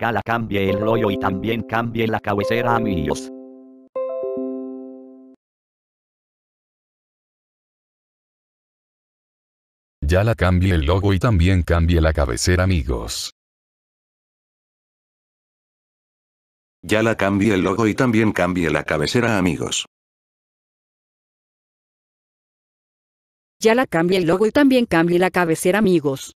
la cambie el rollo y también cambie la cabecera amigos. la cambie el logo y también cambie la cabecera amigos. Ya la cambie el logo y también cambie la cabecera amigos. Ya la cambie el logo y también cambie la cabecera amigos.